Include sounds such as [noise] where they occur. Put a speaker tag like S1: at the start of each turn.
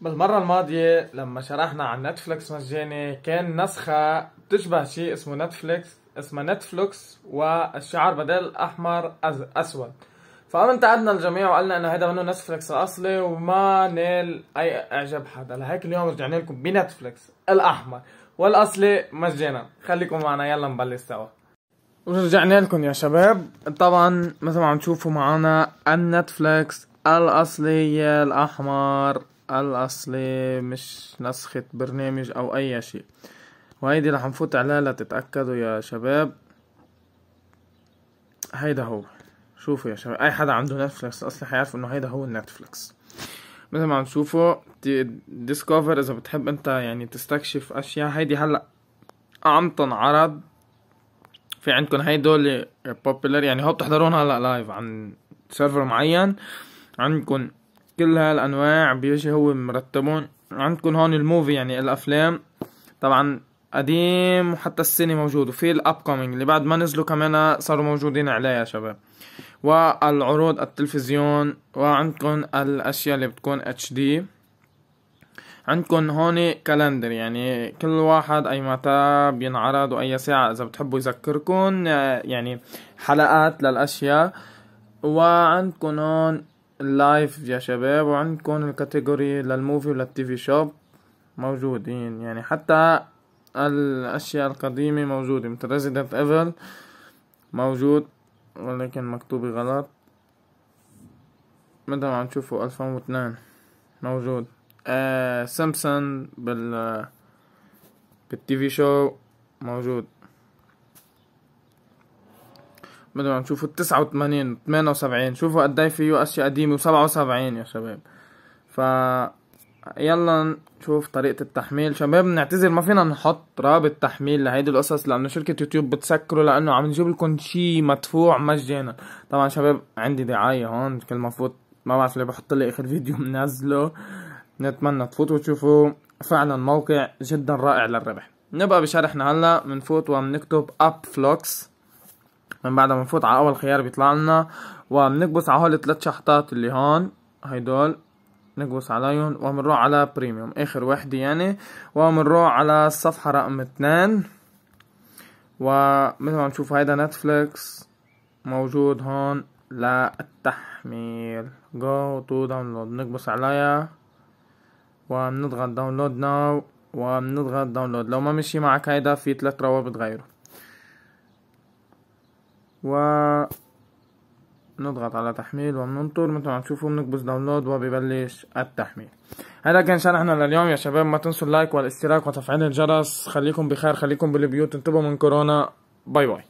S1: بالمرة الماضية لما شرحنا عن نتفلكس مجاني كان نسخة بتشبه شيء اسمه نتفلكس اسمها نتفلكس والشعار بدل أحمر أسود فقام انتقدنا الجميع وقالنا انه هذا منه نتفلكس الاصلي وما نال اي اعجاب حدا لهيك اليوم رجعنا لكم بنتفلكس الاحمر والاصلي مجانا خليكم معنا يلا نبلش سوا ورجعنا لكم يا شباب طبعا مثل ما عم تشوفوا معنا النتفلكس الاصلي الاحمر الأصلي مش نسخة برنامج أو أي شيء وهيدي رح نفوت عليها لتتأكدوا يا شباب هيدا هو شوفوا يا شباب أي حدا عنده نتفلكس أصلي حيعرف إنه هيدا هو النتفلكس مثل ما عم تشوفوا ديسكوفر إذا بتحب أنت يعني تستكشف أشياء هيدي هلأ عم تنعرض في عندكم هيدول بوبيلر يعني هو بتحضرون هلا لايف عن سيرفر معين عندكم كل هالانواع بيجي هو مرتبهم عندكم هون الموفي يعني الافلام طبعا قديم وحتى السنة موجود وفي الابكومينج اللي بعد ما نزلوا كمان صاروا موجودين عليه يا شباب والعروض التلفزيون وعندكم الاشياء اللي بتكون اتش دي عندكم هون كالندر يعني كل واحد اي متى بينعرض واي ساعة اذا بتحبوا يذكركم يعني حلقات للاشياء وعندكم هون اللايف يا شباب وعندكم الكاتيجوري للموفي وللتي في شوب موجودين يعني حتى الاشياء القديمة موجودة مثل ريزيدنت ايفل موجود ولكن مكتوبة غلط مثل ما عم تشوفوا الفين واتنين موجود آه سامسون بال بالتي في شو موجود بدل ما تشوفوا 89 78 شوفوا قد ايه فيه اشياء قديمه و77 يا شباب ف يلا نشوف طريقة التحميل شباب نعتذر ما فينا نحط رابط تحميل لهيدي القصص لأنه شركة يوتيوب بتسكره لأنه عم نجيب لكم شي مدفوع مجانا طبعا شباب عندي دعاية هون كل ما فوت ما بعرف ليه بحط لي آخر فيديو [laughs] منزله نتمنى تفوتوا وتشوفوا فعلا موقع جدا رائع للربح نبقى بشرحنا هلا بنفوت وبنكتب اب فلوكس من بعد ما نفوت على اول خيار بيطلع لنا وبنكبس على هول الثلاث شحطات اللي هون هيدول نكبس عليهم وبنروح على بريميوم اخر وحده يعني وبنروح على الصفحه رقم 2 ومثل ما بنشوف هيدا نتفليكس موجود هون للتحميل جو تو داونلود نكبس عليها وبنضغط داونلود ناو وبنضغط داونلود لو ما مشي معك هيدا في ثلاث روابط غيره ونضغط على تحميل وبننطر مثل ما تشوفوا بنكبس داونلود وببلش التحميل هذا كان شرحنا لليوم يا شباب ما تنسوا اللايك والاشتراك وتفعيل الجرس خليكم بخير خليكم بالبيوت انتبهوا من كورونا باي باي